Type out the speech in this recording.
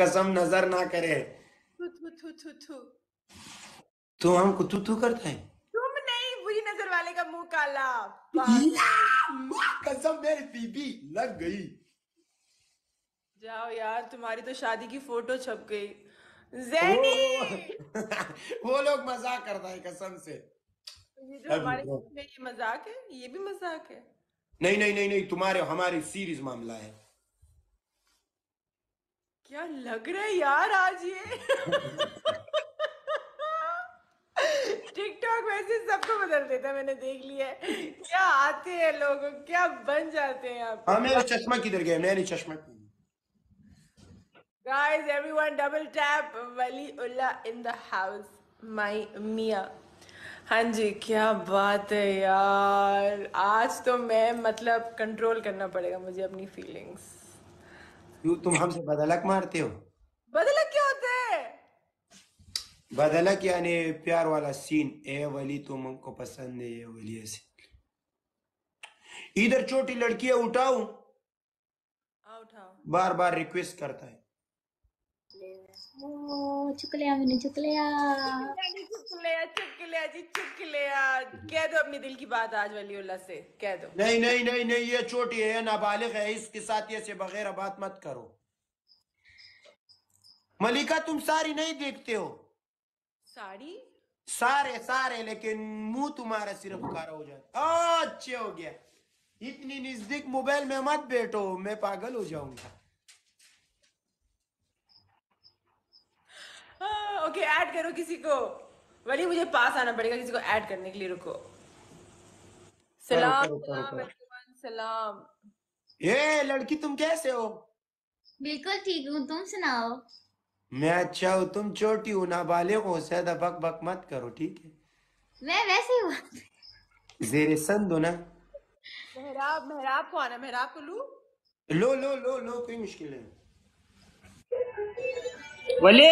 कसम नजर ना करे तू तो हम तू तू करता है तुम नहीं बुरी नजर वाले का मुंह काला कसम मेरी बीबी लग गई जाओ यार तुम्हारी तो शादी की फोटो छप गई जैनी वो लोग मजाक करता है कसम से ये जो हमारे तो। मजाक है ये भी मजाक है नहीं नहीं नहीं नहीं तुम्हारे हमारे सीरियस मामला है क्या लग रहा है यार आज ये टिकटॉक वैसे सबको बदल देता मैंने देख लिया है क्या आते हैं लोग क्या बन जाते हैं आप हाँ मेरा चश्मा किधर गया मैंने चश्मा guys everyone double tap Wali Ullah in the house my मिया हाँ जी क्या बात है यार आज तो मैं मतलब कंट्रोल करना पड़ेगा मुझे अपनी फीलिंग्स तुम हमसे बदलक मारते हो बदलक क्या होता है बदलक यानी प्यार वाला सीन ए वली तुम हमको पसंद है ये वली ऐसे इधर छोटी लड़की है उठाऊ हाँ, उठाओ बार बार रिक्वेस्ट करता है चुक लिया मैंने चुक लिया चुक लिया चुक लिया जी चुक लिया कह दो दिल की बात आज से कह दो नहीं नहीं नहीं नहीं ये छोटी है नाबालिग है इसके साथ ये से बगैर बात मत करो मलिका तुम सारी नहीं देखते हो साड़ी सारे सारे लेकिन मुंह तुम्हारा सिर्फ खारा हो जाता अच्छे हो गया इतनी नजदीक मोबाइल में मत बैठो मैं पागल हो जाऊंगा ओके ऐड करो किसी को वली मुझे पास आना पड़ेगा किसी को ऐड करने के लिए रुको सलाम सलाम ये लड़की तुम कैसे हो बिल्कुल ठीक हूँ तुम सुनाओ मैं अच्छा हूँ तुम छोटी हो ना बाले को सदा बक बक मत करो ठीक है मैं वैसे ही हूँ जेरे संद हो ना मेहराब मेहराब को आना मेहराब को लू लो लो लो लो कोई मुश्किल नहीं बोले